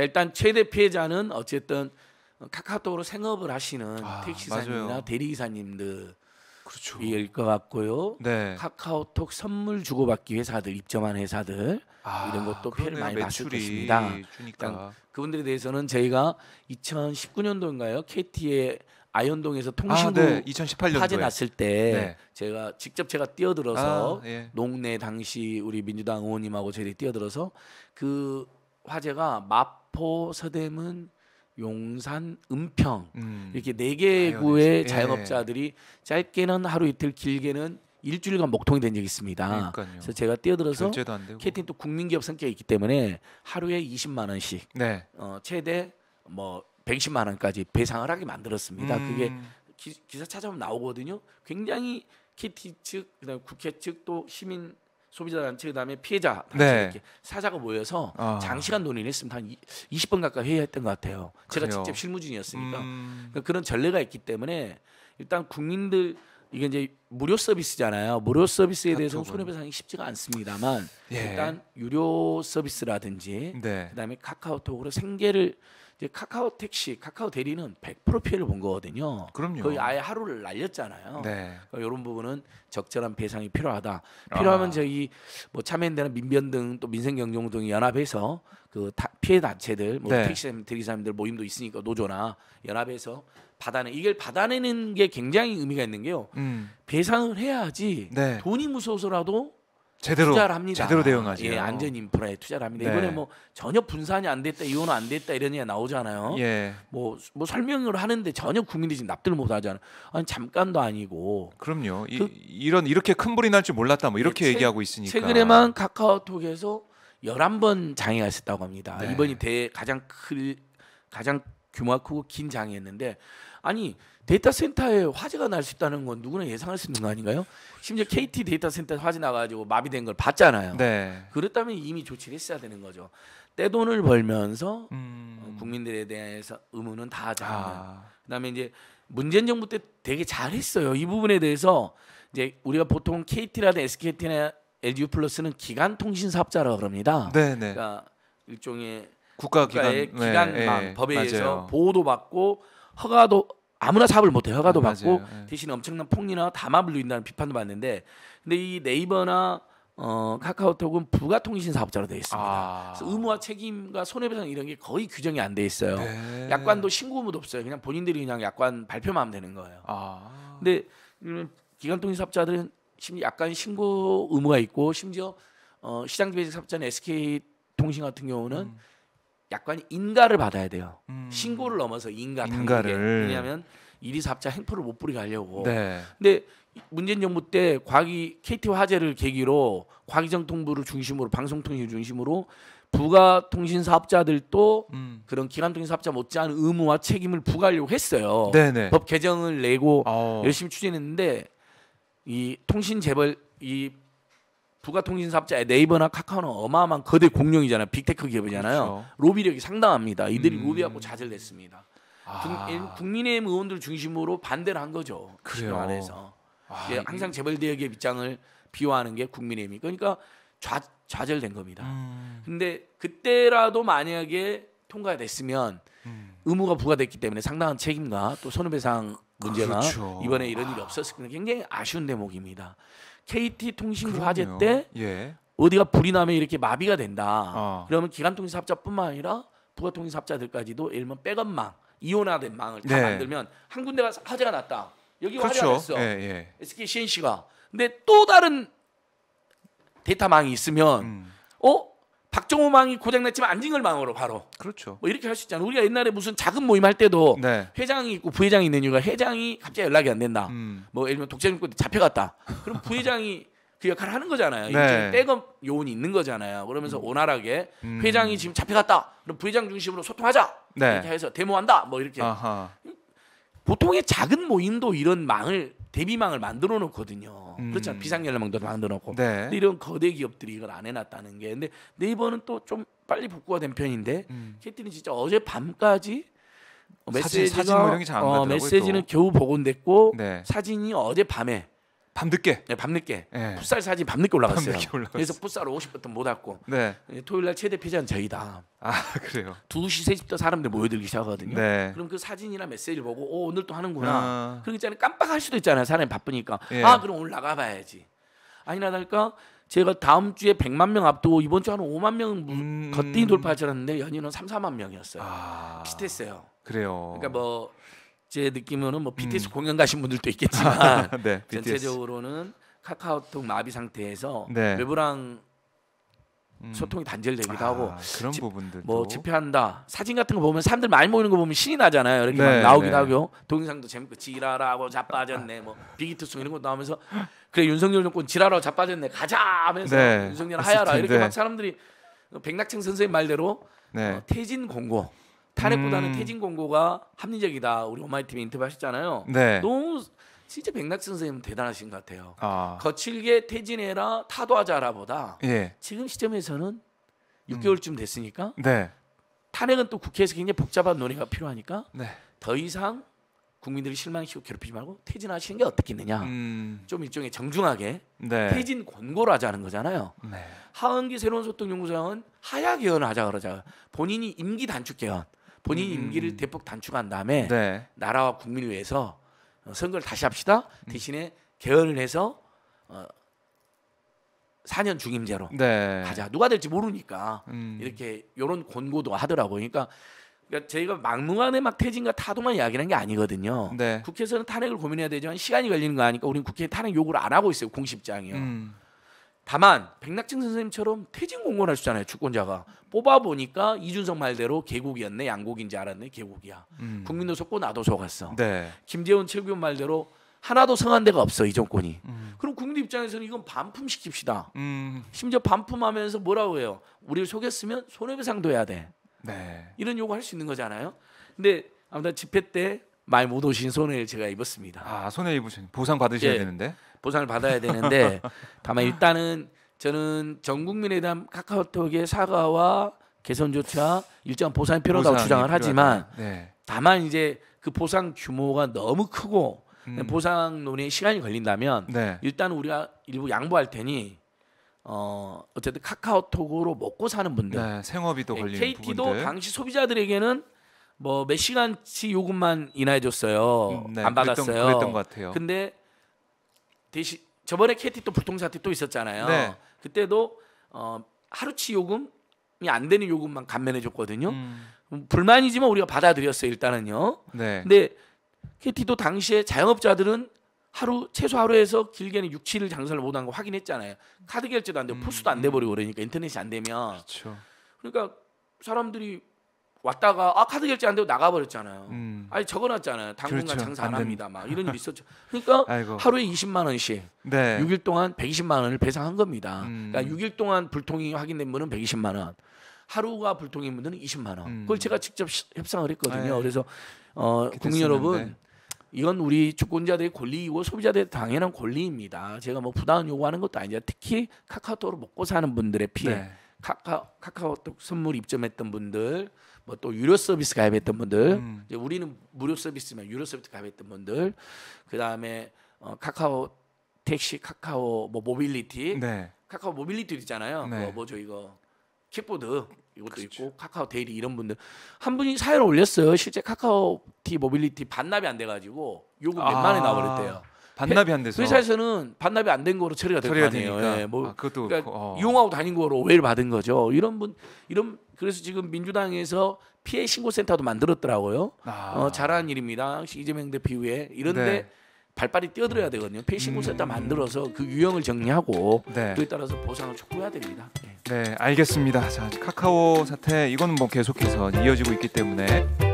자 일단 최대 피해자는 어쨌든 카카오톡으로 생업을 하시는 아, 택시사님이나 맞아요. 대리기사님들 그렇죠. 이일 것 같고요. 네. 카카오톡 선물 주고받기 회사들 입점한 회사들 아, 이런 것도 피해를 많이 봤을 것습니다그러 그분들에 대해서는 저희가 2019년도인가요? KT의 아현동에서 통신부 아, 네. 화재 났을 때 네. 제가 직접 제가 뛰어들어서 아, 예. 농내 당시 우리 민주당 의원님하고 저희 들이 뛰어들어서 그 화재가 마포, 서대문, 용산, 은평 음. 이렇게 네개 구의 예. 자영업자들이 예. 짧게는 하루 이틀, 길게는 일주일간 목통이 된 적이 있습니다. 그러니까요. 그래서 제가 뛰어들어서 KT는 또 국민기업 성격이 있기 때문에 하루에 20만 원씩 네. 어, 최대 뭐 120만 원까지 배상을 하게 만들었습니다. 음. 그게 기, 사 찾아보면 나오거든요. 굉장히 KT 측, 그다음 국회 측 또 시민 소비자 단체 그다음에 피해자 단체 네. 이렇게 사자가 모여서 어. 장시간 논의를 했습니다. 한 20번 가까이 회의했던 것 같아요. 제가 그래요. 직접 실무 중이었으니까 음. 그러니까 그런 전례가 있기 때문에 일단 국민들 이게 이제 무료 서비스잖아요. 무료 서비스에 그렇죠, 대해서 손해배상이 쉽지가 않습니다만 예. 일단 유료 서비스라든지 네. 그다음에 카카오톡으로 생계를 이제 카카오 택시, 카카오 대리는 100% 피해를 본 거거든요. 그럼요. 거의 아예 하루를 날렸잖아요. 네. 이런 그러니까 부분은 적절한 배상이 필요하다. 아. 필요하면 아. 저희 뭐 참여연대나 민변 등 또민생경영등 연합해서 그 다, 피해 단체들, 뭐 네. 택시 대리사님들 모임도 있으니까 노조나 연합해서 받아내 이걸 받아내는 게 굉장히 의미가 있는 게요. 음. 배상을 해야지 네. 돈이 무서워서라도 제대로 투자를 합니다. 제대로 대응하죠. 예, 안전 인프라에 투자를 합니다. 네. 이번에 뭐 전혀 분산이 안 됐다, 이혼은 안 됐다 이런 얘기 나오잖아요. 예. 뭐, 뭐 설명을 하는데 전혀 국민들이 납득을 못 하잖아요. 아니 잠깐도 아니고. 그럼요. 그, 이, 런 이렇게 큰 불이 날 줄 몰랐다 뭐 예, 이렇게 예, 얘기하고 있으니까. 최근에만 카카오톡에서 열한 번 장애가 있었다고 합니다. 네. 이번이 대 가장 큰 가장 규모가 크고 긴 장이었는데 아니 데이터 센터에 화재가 날 수 있다는 건 누구나 예상할 수 있는 거 아닌가요? 심지어 KT 데이터 센터 화재 나가지고 마비된 걸 봤잖아요. 네. 그렇다면 이미 조치를 했어야 되는 거죠. 떼돈을 벌면서 어, 음... 국민들에 대해서 의무는 다 하자. 아... 그다음에 이제 문재인 정부 때 되게 잘했어요. 이 부분에 대해서 이제 우리가 보통 KT라든 SKT나 LG 플러스는 기간 통신 사업자라고 그럽니다. 네, 네. 그러니까 일종의 국가기관, 국가의 기관 네, 네 법에 맞아요. 의해서 보호도 받고 허가도 아무나 사업을 못해 허가도 아, 받고 맞 네. 대신 엄청난 폭리나 담합을 누린다는 비판도 받는데 근데 이 네이버나 어, 카카오톡은 부가통신 사업자로 되어 있습니다. 아. 의무와 책임과 손해배상 이런 게 거의 규정이 안 돼 있어요. 네. 약관도 신고 의무도 없어요. 그냥 본인들이 그냥 약관 발표만 하면 되는 거예요. 아. 근데 이 음, 기관통신 사업자들은 심지어 약간 신고 의무가 있고 심지어 어, 시장 배식 사업자인 SK 통신 같은 경우는 음. 약간 인가를 받아야 돼요. 음. 신고를 넘어서 인가 인가를 왜냐하면 이리자 행포를 못 부리게 려고 네. 근데 문재인 정부 때 과기 KT 화재를 계기로 과기정통부를 중심으로 방송통신 중심으로 부가 통신 사업자들도 음. 그런 기간 통신 사업자 못지않은 의무와 책임을 부과하려고 했어요. 네네. 네. 법 개정을 내고 어. 열심히 추진했는데 이 통신 재벌 이 부가통신사업자의 네이버나 카카오는 어마어마한 거대 공룡이잖아요. 빅테크 기업이잖아요. 그렇죠. 로비력이 상당합니다. 이들이 음. 로비하고 좌절됐습니다 아. 국민의힘 의원들 중심으로 반대를 한 거죠. 그 그래요. 안에서 아, 항상 재벌 대역의 입장을 비호하는 게 국민의힘이. 그러니까 좌, 좌절된 겁니다. 음. 근데 그때라도 만약에 통과됐으면 음. 의무가 부과됐기 때문에 상당한 책임과 또 손해배상 문제나 그렇죠. 이번에 이런 일이 없었을 때 굉장히 아쉬운 대목입니다. KT 통신 화재 때 예. 어디가 불이 나면 이렇게 마비가 된다. 어. 그러면 기관통신사업자뿐만 아니라 부가통신사업자들까지도 예를 들면 백업망, 이온화된 망을 다 네. 만들면 한 군데가 화재가 났다. 여기 그렇죠. 화재가 났어. 예, 예. SK CNC가. 근데 또 다른 데이터망이 있으면 음. 어? 박정호 망이 고장났지만 안징걸 망으로 바로. 그렇죠. 뭐 이렇게 할 수 있잖아. 요 우리가 옛날에 무슨 작은 모임 할 때도 네. 회장이 있고 부회장이 있는 이유가 회장이 갑자기 연락이 안 된다. 음. 뭐 예를 들면 독재민권 잡혀갔다. 그럼 부회장이 그 역할을 하는 거잖아요. 네. 떼검 요원이 있는 거잖아요. 그러면서 음. 원활하게 음. 회장이 지금 잡혀갔다. 그럼 부회장 중심으로 소통하자. 네. 이렇게 해서 데모한다. 뭐 이렇게. 아하. 보통의 작은 모임도 이런 망을 대비망을 만들어 놓거든요. 음. 그렇죠비상연락망도 만들어 놓고. 네. 근데 이런 거대 기업들이 이걸 안 해놨다는 게. 근데 네이버는 또 좀 빨리 복구가 된 편인데 음. 캐티는 진짜 어제 밤까지 메시지가 사진, 사진 어, 메시지는 또. 겨우 복원됐고 네. 사진이 어제 밤에 밤늦게. 네, 밤늦게. 예. 풋살 사진 밤늦게 올라갔어요. 밤늦게 올라갔어요. 그래서 풋살 50부터 못 왔고. 네. 예, 토요일 날 최대 피자는 저희다. 아, 그래요. 2시 3시부터 사람들 모여들기 시작하거든요. 네. 그럼 그 사진이나 메시지를 보고 오, 오늘 또 하는구나. 아. 그런 게 있잖아요. 깜빡할 수도 있잖아요. 사람이 바쁘니까. 예. 아, 그럼 오늘 나가 봐야지. 아니나 다를까 제가 다음 주에 100만 명 앞두고 이번 주한 5만 명 음... 거뜬히 돌파할 줄 알았는데 연인은 3, 4만 명이었어요. 아... 비슷했어요. 그래요. 그러니까 뭐제 느낌으로는 뭐 BTS 음. 공연 가신 분들도 있겠지만 네, 전체적으로는 카카오톡 마비 상태에서 네. 외부랑 음. 소통이 단절되기도 아, 하고 그런 부분들 뭐 집회한다 사진 같은 거 보면 사람들 많이 모이는 거 보면 신이 나잖아요 이렇게 네, 나오기도 네. 하고 동영상도 재밌고 지랄하고 자빠졌네 뭐 비기투성 이런 것도 나오면서 그래 윤석열 정권 지랄하고 자빠졌네 가자 하면서 네. 윤석열 아, 하야라 이렇게 막 네. 사람들이 그 백낙창 선생님 말대로 네. 어, 태진 공고 탄핵보다는 음. 퇴진 권고가 합리적이다. 우리 엄마의팀 인터뷰하셨잖아요. 네. 너무 진짜 백낙 선생님 대단하신 것 같아요. 아. 거칠게 퇴진해라 타도하자라보다 예. 지금 시점에서는 6개월쯤 됐으니까 음. 네. 탄핵은 또 국회에서 굉장히 복잡한 논의가 필요하니까 네. 더 이상 국민들이 실망시키고 괴롭히지 말고 퇴진하시는 게 어떻겠느냐. 음. 좀 일종의 정중하게 네. 퇴진 권고를 하자는 거잖아요. 네. 하은기 새로운 소통연구소장은 하야 개헌하자 그러자. 본인이 임기 단축 개헌. 본인 음, 음. 임기를 대폭 단축한 다음에 네. 나라와 국민을 위해서 어, 선거를 다시 합시다. 대신에 개헌을 해서 어, 4년 중임제로 네. 가자. 누가 될지 모르니까 음. 이렇게 이런 권고도 하더라고 그러니까, 그러니까 저희가 막무가내 막 퇴진과 타도만 이야기하는 게 아니거든요. 네. 국회에서는 탄핵을 고민해야 되지만 시간이 걸리는 거 아니까 우리는 국회에 탄핵 요구를 안 하고 있어요. 공식장이요. 음. 다만 백낙진 선생님처럼 퇴진 공고를 하시잖아요 주권자가 뽑아보니까 이준석 말대로 개국이었네 양국인지 알았네 개국이야 음. 국민도 속고 나도 속았어 네. 김재원 최고위 말대로 하나도 성한 데가 없어 이 정권이 음. 그럼 국민 입장에서는 이건 반품시킵시다 음. 심지어 반품하면서 뭐라고 해요 우리를 속였으면 손해배상도 해야 돼 네. 이런 요구 할수 있는 거잖아요 근데 아무튼 집회 때 많이 못 오신 손해를 제가 입었습니다. 아 손해 입으신 보상 받으셔야 예, 되는데 보상을 받아야 되는데 다만 일단은 저는 전 국민에 대한 카카오톡의 사과와 개선 조차 일정 보상이 필요하다고 보상이 주장을 필요하다. 하지만 네. 다만 이제 그 보상 규모가 너무 크고 음. 보상 논의 시간이 걸린다면 네. 일단 우리가 일부 양보할 테니 어 어쨌든 카카오톡으로 먹고 사는 분들 네, 생업이도 예, 걸리는 KT도 부분들. 당시 소비자들에게는 뭐몇 시간치 요금만 인하해 줬어요. 음, 네. 안 받았어요. 그랬던, 그랬던, 것 같아요. 근데 대신 저번에 캐티 또 불통 사태 또 있었잖아요. 네. 그때도 어, 하루치 요금이 안 되는 요금만 감면해 줬거든요. 음. 음. 불만이지만 우리가 받아들였어요. 일단은요. 네. 근데 캐티도 당시에 자영업자들은 하루 최소 하루에서 길게는 6, 7일 장사를 못한 거 확인했잖아요. 카드 결제도 안 되고 음, 포스도 안 돼버리고 음. 그러니까 인터넷이 안 되면. 그렇죠. 그러니까 사람들이 왔다가 아 카드 결제 안 되고 나가버렸잖아요. 음. 아니 적어놨잖아요. 당분간 그렇죠. 장사 안, 안 합니다. 막 이런 일이 있었죠. 그러니까 아이고. 하루에 20만 원씩 네. 6일 동안 120만 원을 배상한 겁니다. 음. 그러니까 6일 동안 불통이 확인된 분은 120만 원, 하루가 불통인 분들은 20만 원. 음. 그걸 제가 직접 협상을 했거든요. 에이. 그래서 어, 국민 여러분 이건 우리 주권자들의 권리이고 소비자들의 당연한 권리입니다. 제가 뭐 부당한 요구하는 것도 아니라 특히 카카오톡으로 먹고 사는 분들의 피해, 네. 카카 카카오톡 선물 입점했던 분들. 뭐또 유료 서비스 가입했던 분들 음. 우리는 무료 서비스만 유료 서비스 가입했던 분들 그 다음에 어, 카카오 택시 카카오 뭐 모빌리티 네. 카카오 모빌리티 있잖아요 네. 뭐 뭐죠 이거 킥보드 이것도 그렇 있고 카카오 데일리 이런 분들 한 분이 사연을 올렸어요 실제 카카오 티 모빌리티 반납이 안 돼가지고 요금 몇 아. 만에 원 나버렸대요 반납이 안 돼서 회사에서는 반납이 안 된 거로 처리가 될 거 아니에요. 예, 뭐 아, 그것도 그러니까 어. 이용하고 다닌 거로 오해를 받은 거죠. 이런 분 이런 그래서 지금 민주당에서 피해 신고 센터도 만들었더라고요. 아. 어, 잘한 일입니다. 이재명 대표 후에 이런데 네. 발빨이 뛰어들어야 되거든요. 피해 신고 음. 센터 음. 만들어서 그 유형을 정리하고 네. 그에 따라서 보상을 촉구해야 됩니다. 네. 네, 알겠습니다. 자, 카카오 사태 이거뭐 계속해서 이어지고 있기 때문에.